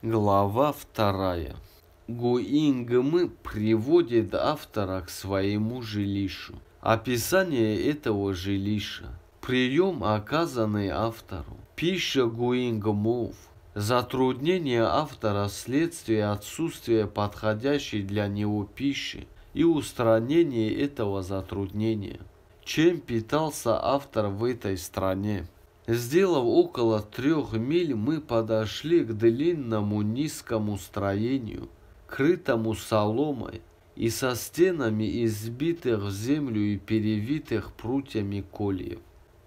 Глава вторая. Гуингмы приводит автора к своему жилищу. Описание этого жилища. Прием, оказанный автору. Пища Гуингмов. Затруднение автора вследствие отсутствия подходящей для него пищи и устранение этого затруднения. Чем питался автор в этой стране? Сделав около трех миль, мы подошли к длинному низкому строению, крытому соломой и со стенами избитых в землю и перевитых прутьями кольев.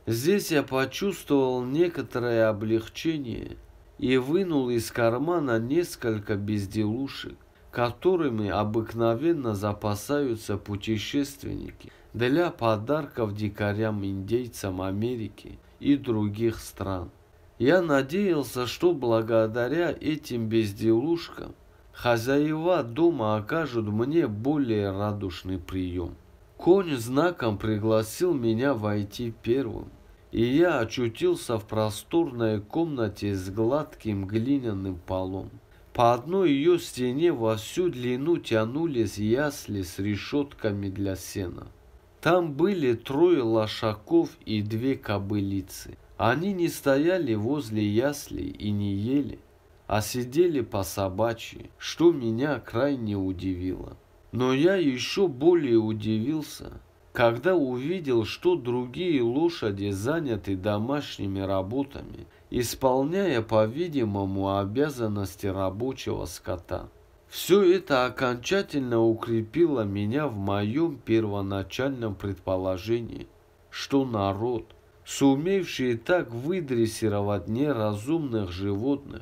Здесь я почувствовал некоторое облегчение и вынул из кармана несколько безделушек, которыми обыкновенно запасаются путешественники для подарков дикарям-индейцам Америки – и других стран. Я надеялся, что благодаря этим безделушкам хозяева дома окажут мне более радушный прием. Конь знаком пригласил меня войти первым, и я очутился в просторной комнате с гладким глиняным полом. По одной ее стене во всю длину тянулись ясли с решетками для сена. Там были трое лошаков и две кобылицы. Они не стояли возле ясли и не ели, а сидели по собачьи, что меня крайне удивило. Но я еще более удивился, когда увидел, что другие лошади заняты домашними работами, исполняя, по-видимому, обязанности рабочего скота. Все это окончательно укрепило меня в моем первоначальном предположении, что народ, сумевший так выдрессировать неразумных животных,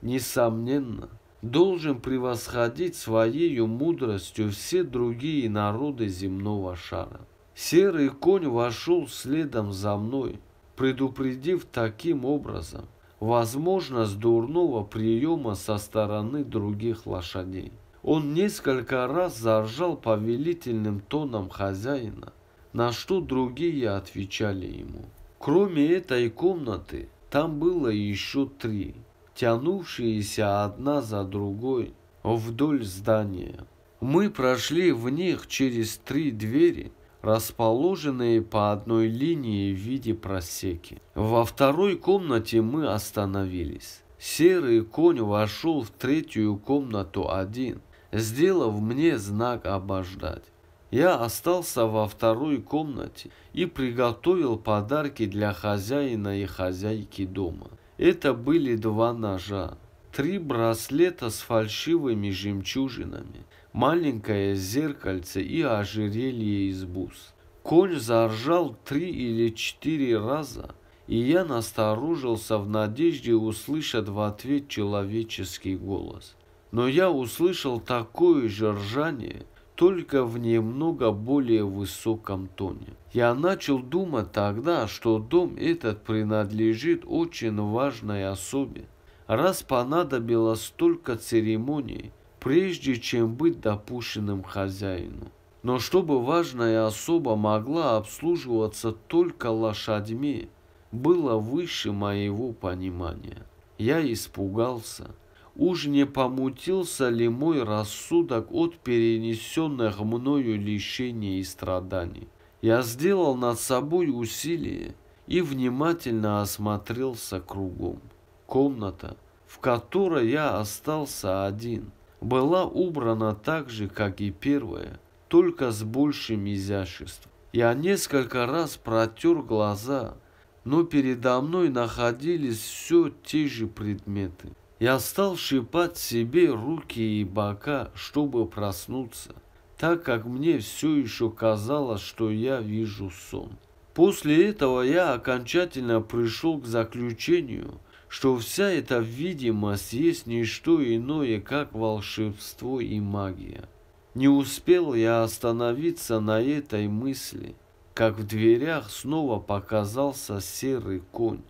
несомненно, должен превосходить своей мудростью все другие народы земного шара. Серый конь вошел следом за мной, предупредив таким образом – возможность дурного приема со стороны других лошадей. Он несколько раз заржал повелительным тоном хозяина, на что другие отвечали ему. Кроме этой комнаты, там было еще три, тянувшиеся одна за другой вдоль здания. Мы прошли в них через три двери, расположенные по одной линии в виде просеки. Во второй комнате мы остановились. Серый конь вошел в третью комнату один, сделав мне знак обождать. Я остался во второй комнате и приготовил подарки для хозяина и хозяйки дома. Это были два ножа, три браслета с фальшивыми жемчужинами, маленькое зеркальце и ожерелье из бус. Конь заржал три или четыре раза, и я насторожился в надежде услышать в ответ человеческий голос. Но я услышал такое же ржание, только в немного более высоком тоне. Я начал думать тогда, что дом этот принадлежит очень важной особе, раз понадобилось столько церемоний, прежде чем быть допущенным хозяину. Но чтобы важная особа могла обслуживаться только лошадьми, было выше моего понимания. Я испугался. Уж не помутился ли мой рассудок от перенесенных мною лишений и страданий? Я сделал над собой усилие и внимательно осмотрелся кругом. Комната, в которой я остался один, была убрана так же, как и первая, только с большим изяществом. Я несколько раз протер глаза, но передо мной находились все те же предметы. Я стал шипать себе руки и бока, чтобы проснуться, так как мне все еще казалось, что я вижу сон. После этого я окончательно пришел к заключению – что вся эта видимость есть не что иное, как волшебство и магия. Не успел я остановиться на этой мысли, как в дверях снова показался серый конь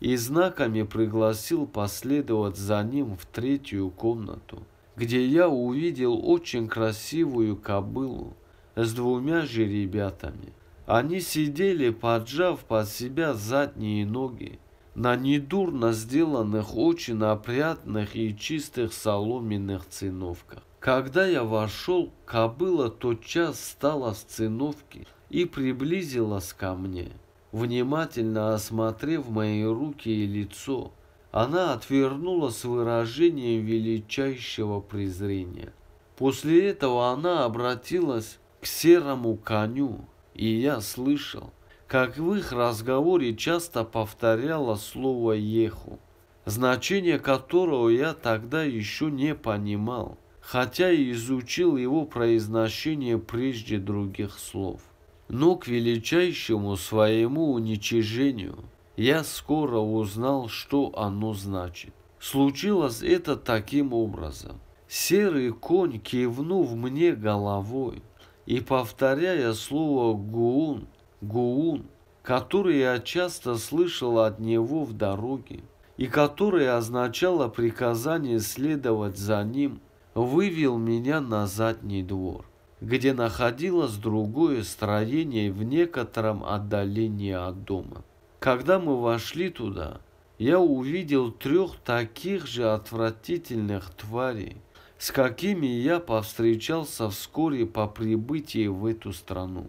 и знаками пригласил последовать за ним в третью комнату, где я увидел очень красивую кобылу с двумя жеребятами. Они сидели, поджав под себя задние ноги, на недурно сделанных, очень опрятных и чистых соломенных циновках. Когда я вошел, кобыла тотчас встала с циновки и приблизилась ко мне. Внимательно осмотрев мои руки и лицо, она отвернула с выражением величайшего презрения. После этого она обратилась к серому коню, и я слышал, как в их разговоре часто повторяла слово «еху», значение которого я тогда еще не понимал, хотя и изучил его произношение прежде других слов. Но к величайшему своему уничижению я скоро узнал, что оно значит. Случилось это таким образом. Серый конь, кивнув мне головой и повторяя слово «гуун», Гуун, который я часто слышал от него в дороге, и которое означало приказание следовать за ним, вывел меня на задний двор, где находилось другое строение в некотором отдалении от дома. Когда мы вошли туда, я увидел трех таких же отвратительных тварей, с какими я повстречался вскоре по прибытии в эту страну.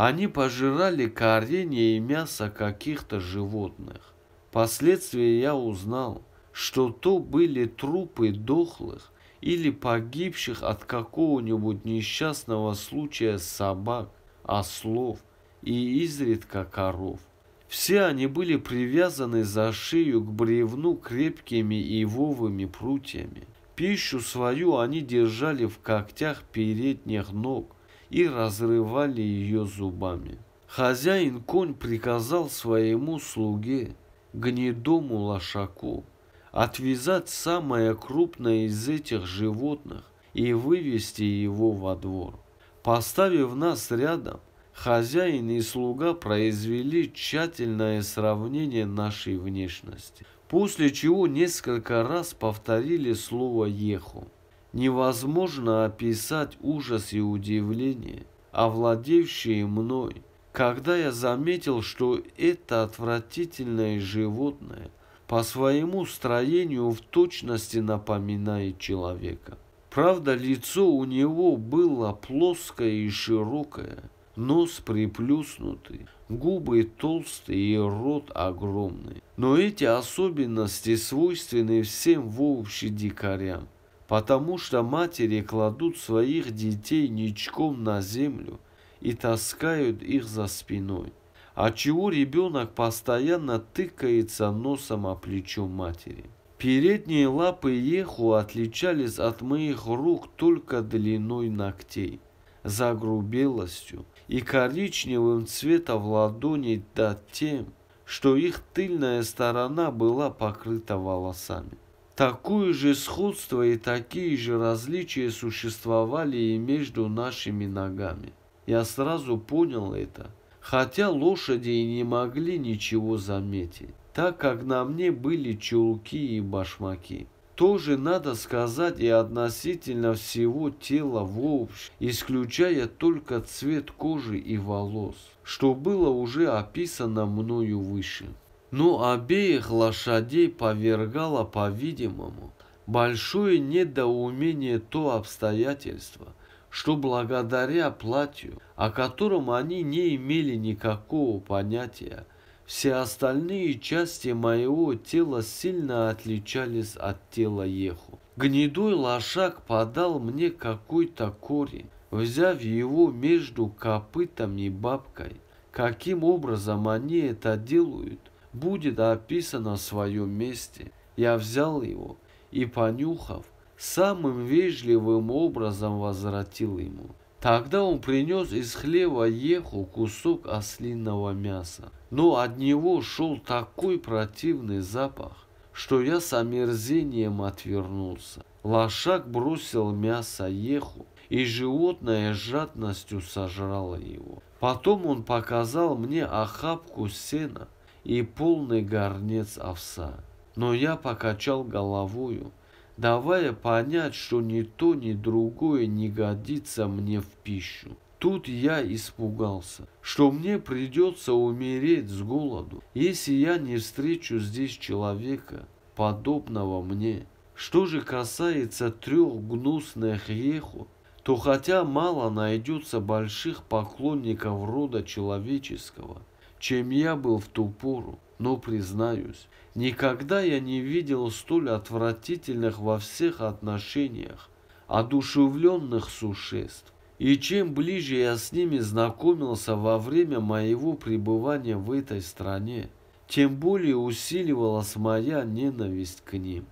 Они пожирали коренья и мясо каких-то животных. Впоследствии я узнал, что то были трупы дохлых или погибших от какого-нибудь несчастного случая собак, ослов и изредка коров. Все они были привязаны за шею к бревну крепкими ивовыми прутьями. Пищу свою они держали в когтях передних ног, и разрывали ее зубами. Хозяин конь приказал своему слуге, гнедому лошаку, отвязать самое крупное из этих животных и вывести его во двор. Поставив нас рядом, хозяин и слуга произвели тщательное сравнение нашей внешности, после чего несколько раз повторили слово «еху». Невозможно описать ужас и удивление, овладевшие мной, когда я заметил, что это отвратительное животное по своему строению в точности напоминает человека. Правда, лицо у него было плоское и широкое, нос приплюснутый, губы толстые и рот огромный. Но эти особенности свойственны всем вовсе дикарям потому что матери кладут своих детей ничком на землю и таскают их за спиной, а чего ребенок постоянно тыкается носом о плечо матери. Передние лапы Еху отличались от моих рук только длиной ногтей, загрубелостью и коричневым цветом ладоней до тем, что их тыльная сторона была покрыта волосами. Такое же сходство и такие же различия существовали и между нашими ногами. Я сразу понял это, хотя лошади и не могли ничего заметить, так как на мне были чулки и башмаки тоже надо сказать и относительно всего тела вообще, исключая только цвет кожи и волос, что было уже описано мною выше но ну, обеих лошадей повергало, по-видимому, большое недоумение то обстоятельство, что благодаря платью, о котором они не имели никакого понятия, все остальные части моего тела сильно отличались от тела Еху. Гнедой лошак подал мне какой-то корень, взяв его между копытом и бабкой. Каким образом они это делают – будет описано в своем месте. Я взял его и, понюхав, самым вежливым образом возвратил ему. Тогда он принес из хлеба еху кусок ослиного мяса, но от него шел такой противный запах, что я с омерзением отвернулся. Лошак бросил мясо еху, и животное жадностью сожрало его. Потом он показал мне охапку сена – и полный горнец овса. Но я покачал головою, давая понять, что ни то, ни другое не годится мне в пищу. Тут я испугался, что мне придется умереть с голоду, если я не встречу здесь человека, подобного мне. Что же касается трех гнусных еху, то хотя мало найдется больших поклонников рода человеческого, чем я был в ту пору, но, признаюсь, никогда я не видел столь отвратительных во всех отношениях, одушевленных существ. И чем ближе я с ними знакомился во время моего пребывания в этой стране, тем более усиливалась моя ненависть к ним.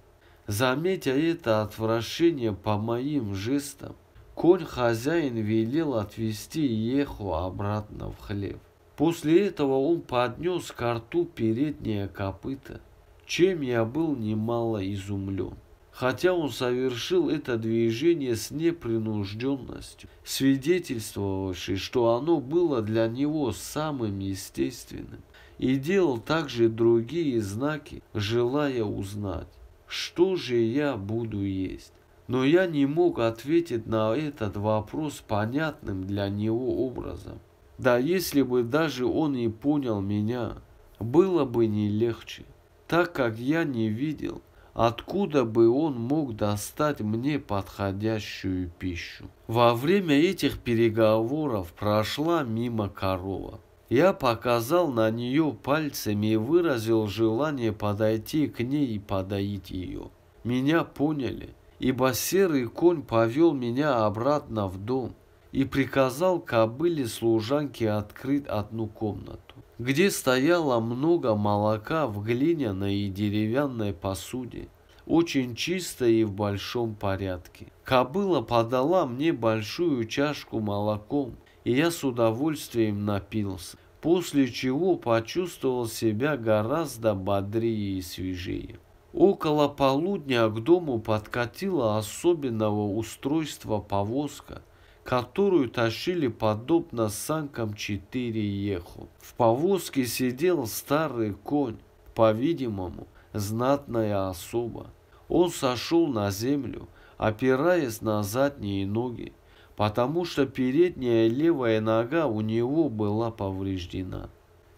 Заметя это отвращение по моим жестам, конь-хозяин велел отвести Еху обратно в хлеб. После этого он поднес к рту переднее копыто, чем я был немало изумлен. Хотя он совершил это движение с непринужденностью, свидетельствовавшей, что оно было для него самым естественным, и делал также другие знаки, желая узнать, что же я буду есть. Но я не мог ответить на этот вопрос понятным для него образом. Да если бы даже он и понял меня, было бы не легче, так как я не видел, откуда бы он мог достать мне подходящую пищу. Во время этих переговоров прошла мимо корова. Я показал на нее пальцами и выразил желание подойти к ней и подоить ее. Меня поняли, ибо серый конь повел меня обратно в дом и приказал кобыле служанке открыть одну комнату, где стояло много молока в глиняной и деревянной посуде, очень чисто и в большом порядке. Кобыла подала мне большую чашку молоком, и я с удовольствием напился, после чего почувствовал себя гораздо бодрее и свежее. Около полудня к дому подкатила особенного устройства повозка которую тащили подобно санкам четыре еху. В повозке сидел старый конь, по-видимому, знатная особа. Он сошел на землю, опираясь на задние ноги, потому что передняя левая нога у него была повреждена.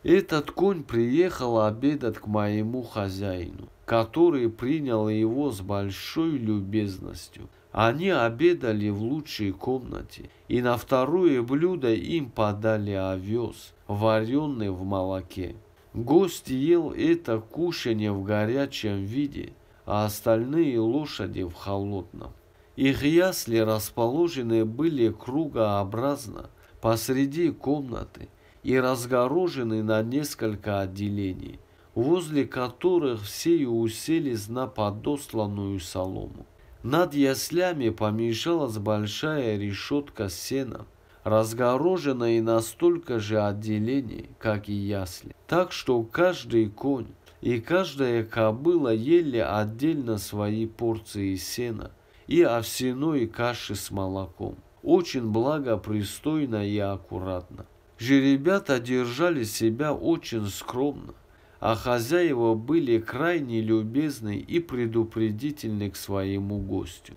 Этот конь приехал обедать к моему хозяину, который принял его с большой любезностью. Они обедали в лучшей комнате, и на второе блюдо им подали овес, вареный в молоке. Гость ел это кушанье в горячем виде, а остальные лошади в холодном. Их ясли расположены были кругообразно посреди комнаты – и разгорожены на несколько отделений, возле которых все и уселись на подосланную солому. Над яслями помещалась большая решетка сена, разгороженная разгорожена и настолько же отделений, как и ясли. Так что каждый конь и каждая кобыла ели отдельно свои порции сена и овсяной каши с молоком. Очень благопристойно и аккуратно. Жеребята держали себя очень скромно, а хозяева были крайне любезны и предупредительны к своему гостю.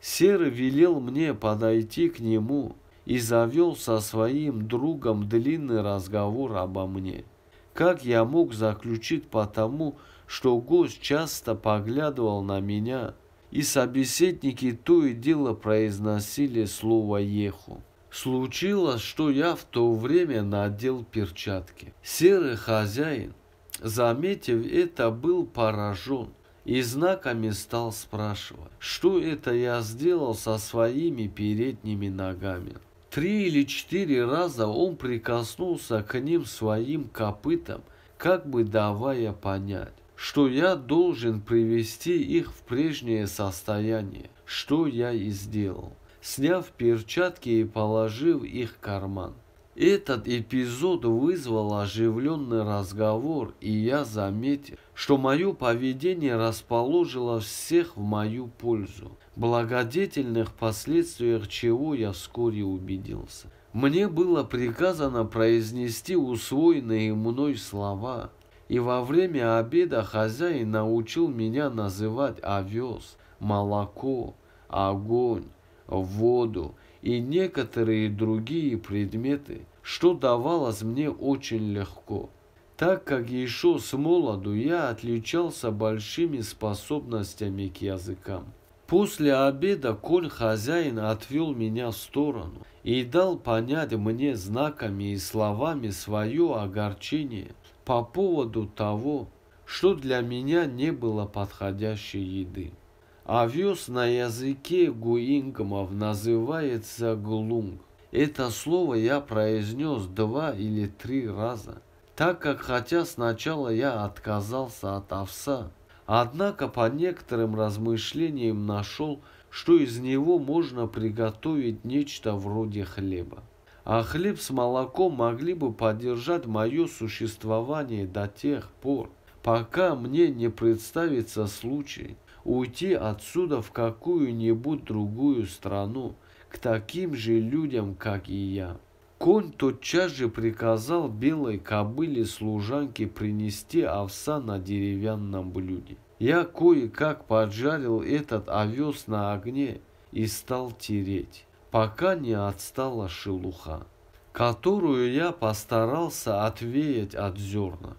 Серый велел мне подойти к нему и завел со своим другом длинный разговор обо мне. Как я мог заключить потому, что гость часто поглядывал на меня, и собеседники то и дело произносили слово «еху». Случилось, что я в то время надел перчатки. Серый хозяин, заметив это, был поражен и знаками стал спрашивать, что это я сделал со своими передними ногами. Три или четыре раза он прикоснулся к ним своим копытом, как бы давая понять, что я должен привести их в прежнее состояние, что я и сделал сняв перчатки и положив их в карман. Этот эпизод вызвал оживленный разговор, и я заметил, что мое поведение расположило всех в мою пользу, благодетельных последствиях чего я вскоре убедился. Мне было приказано произнести усвоенные мной слова, и во время обеда хозяин научил меня называть овес, молоко, огонь, воду и некоторые другие предметы, что давалось мне очень легко, так как еще с молоду я отличался большими способностями к языкам. После обеда конь-хозяин отвел меня в сторону и дал понять мне знаками и словами свое огорчение по поводу того, что для меня не было подходящей еды. Овес а на языке гуинкомов называется глунг. Это слово я произнес два или три раза, так как хотя сначала я отказался от овса, однако по некоторым размышлениям нашел, что из него можно приготовить нечто вроде хлеба. А хлеб с молоком могли бы поддержать мое существование до тех пор, пока мне не представится случай, уйти отсюда в какую-нибудь другую страну, к таким же людям, как и я. Конь тотчас же приказал белой кобыле служанке принести овса на деревянном блюде. Я кое-как поджарил этот овес на огне и стал тереть, пока не отстала шелуха, которую я постарался отвеять от зерна.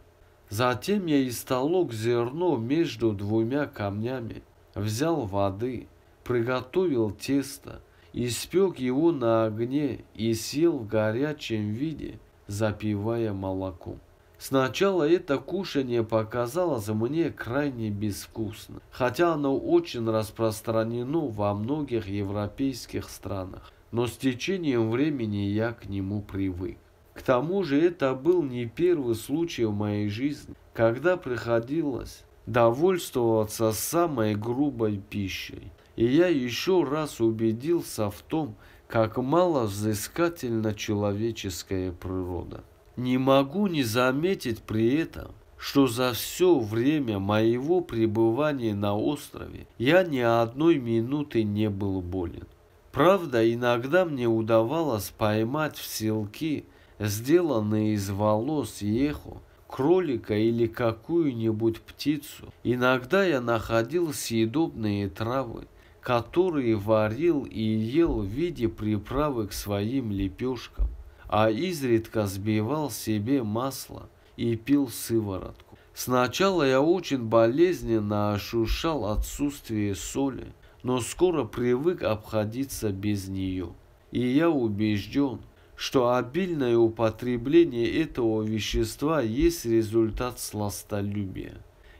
Затем я истолок зерно между двумя камнями, взял воды, приготовил тесто, испек его на огне и сел в горячем виде, запивая молоком. Сначала это кушание показалось мне крайне безвкусным, хотя оно очень распространено во многих европейских странах, но с течением времени я к нему привык. К тому же это был не первый случай в моей жизни, когда приходилось довольствоваться самой грубой пищей. И я еще раз убедился в том, как мало взыскательна человеческая природа. Не могу не заметить при этом, что за все время моего пребывания на острове я ни одной минуты не был болен. Правда, иногда мне удавалось поймать в селки сделанные из волос еху, кролика или какую-нибудь птицу. Иногда я находил съедобные травы, которые варил и ел в виде приправы к своим лепешкам, а изредка сбивал себе масло и пил сыворотку. Сначала я очень болезненно ощущал отсутствие соли, но скоро привык обходиться без нее. И я убежден, что обильное употребление этого вещества есть результат сластолюбия.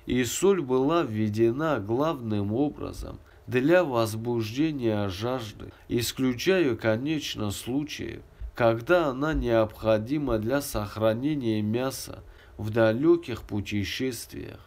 И соль была введена главным образом для возбуждения жажды, исключая, конечно, случаев, когда она необходима для сохранения мяса в далеких путешествиях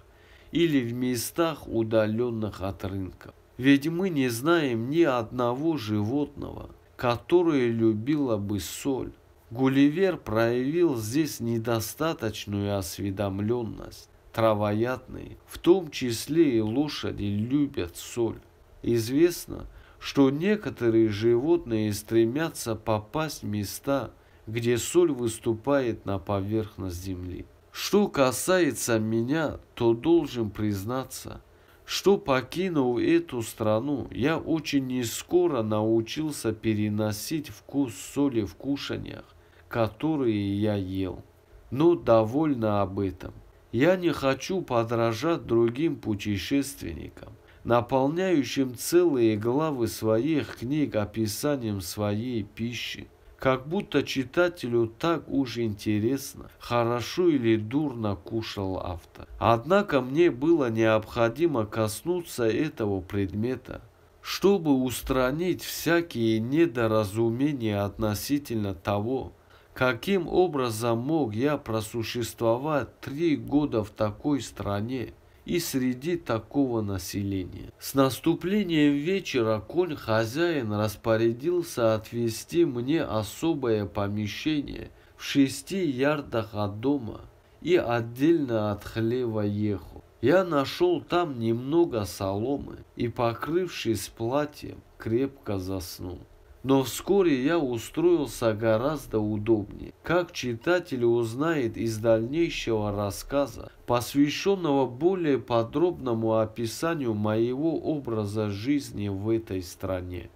или в местах, удаленных от рынка. Ведь мы не знаем ни одного животного – которые любила бы соль. Гулливер проявил здесь недостаточную осведомленность. Травоядные, в том числе и лошади, любят соль. Известно, что некоторые животные стремятся попасть в места, где соль выступает на поверхность земли. Что касается меня, то должен признаться, что покинув эту страну, я очень нескоро научился переносить вкус соли в кушаниях, которые я ел. Но довольно об этом. Я не хочу подражать другим путешественникам, наполняющим целые главы своих книг описанием своей пищи. Как будто читателю так уж интересно, хорошо или дурно кушал автор. Однако мне было необходимо коснуться этого предмета, чтобы устранить всякие недоразумения относительно того, каким образом мог я просуществовать три года в такой стране, и среди такого населения. С наступлением вечера конь-хозяин распорядился отвести мне особое помещение в шести ярдах от дома и отдельно от хлева еху. Я нашел там немного соломы и, покрывшись платьем, крепко заснул. Но вскоре я устроился гораздо удобнее. Как читатель узнает из дальнейшего рассказа, посвященного более подробному описанию моего образа жизни в этой стране.